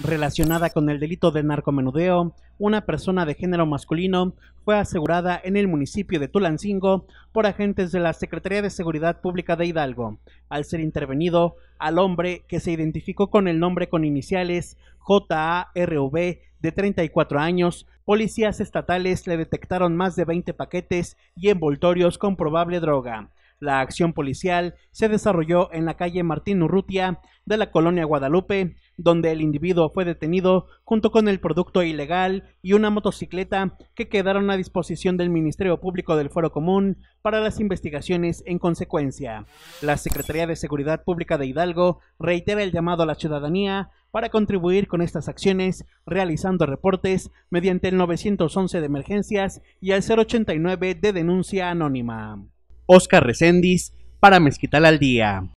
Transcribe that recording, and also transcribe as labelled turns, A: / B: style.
A: relacionada con el delito de narcomenudeo, una persona de género masculino fue asegurada en el municipio de Tulancingo por agentes de la Secretaría de Seguridad Pública de Hidalgo, al ser intervenido al hombre que se identificó con el nombre con iniciales JARV de 34 años, policías estatales le detectaron más de 20 paquetes y envoltorios con probable droga. La acción policial se desarrolló en la calle Martín Urrutia de la colonia Guadalupe, donde el individuo fue detenido junto con el producto ilegal y una motocicleta que quedaron a disposición del Ministerio Público del Foro Común para las investigaciones en consecuencia. La Secretaría de Seguridad Pública de Hidalgo reitera el llamado a la ciudadanía para contribuir con estas acciones, realizando reportes mediante el 911 de emergencias y el 089 de denuncia anónima.
B: Oscar Reséndiz para Mezquital al Día.